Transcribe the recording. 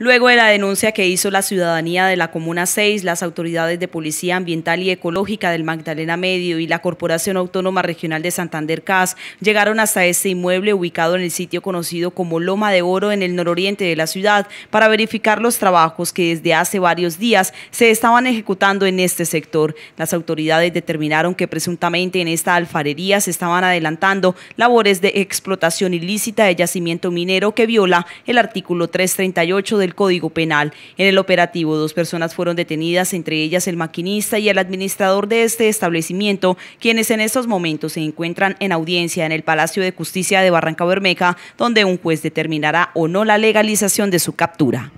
Luego de la denuncia que hizo la ciudadanía de la Comuna 6, las autoridades de Policía Ambiental y Ecológica del Magdalena Medio y la Corporación Autónoma Regional de Santander CAS llegaron hasta este inmueble ubicado en el sitio conocido como Loma de Oro en el nororiente de la ciudad para verificar los trabajos que desde hace varios días se estaban ejecutando en este sector. Las autoridades determinaron que presuntamente en esta alfarería se estaban adelantando labores de explotación ilícita de yacimiento minero que viola el artículo 338 de Código Penal. En el operativo, dos personas fueron detenidas, entre ellas el maquinista y el administrador de este establecimiento, quienes en estos momentos se encuentran en audiencia en el Palacio de Justicia de Barranca Bermeja, donde un juez determinará o no la legalización de su captura.